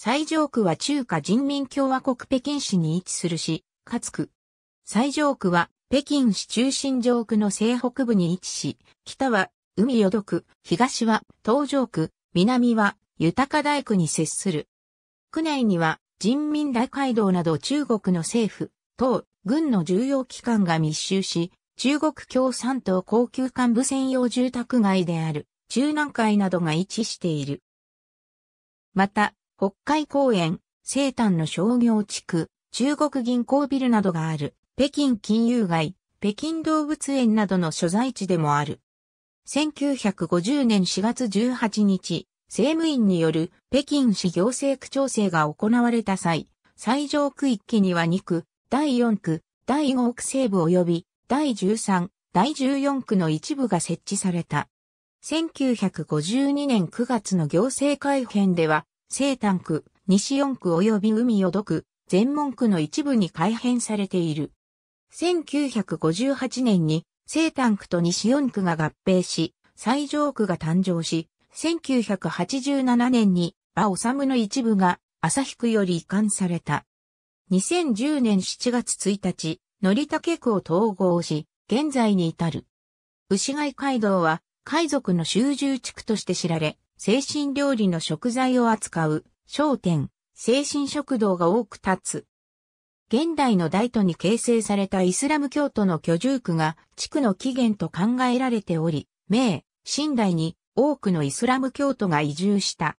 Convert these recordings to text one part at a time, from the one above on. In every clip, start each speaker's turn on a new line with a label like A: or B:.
A: 最上区は中華人民共和国北京市に位置する市、つく。最上区は北京市中心上区の西北部に位置し、北は海淀区、東は東上区、南は豊大区に接する。区内には人民大会堂など中国の政府、党、軍の重要機関が密集し、中国共産党高級幹部専用住宅街である中南海などが位置している。また、北海公園、西端の商業地区、中国銀行ビルなどがある、北京金融街、北京動物園などの所在地でもある。1950年4月18日、政務院による北京市行政区調整が行われた際、最上区域には2区、第4区、第5区西部及び第13、第14区の一部が設置された。1952年9月の行政改編では、西丹区、西四区及び海淀区、全門区の一部に改編されている。1958年に西丹区と西四区が合併し、西上区が誕生し、1987年に馬治の一部が旭区より移管された。2010年7月1日、乗竹区を統合し、現在に至る。牛飼街道は、海賊の集中地区として知られ、精神料理の食材を扱う商店、精神食堂が多く立つ。現代の大都に形成されたイスラム教徒の居住区が地区の起源と考えられており、明、新代に多くのイスラム教徒が移住した。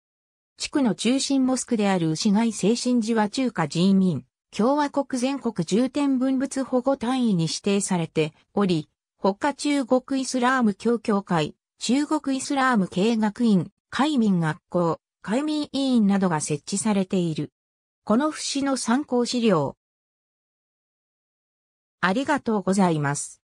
A: 地区の中心モスクである牛街精神寺は中華人民共和国全国重点分物保護単位に指定されており、国家中国イスラーム教協会、中国イスラーム経学院、海民学校、海民委員などが設置されている。この節の参考資料。ありがとうございます。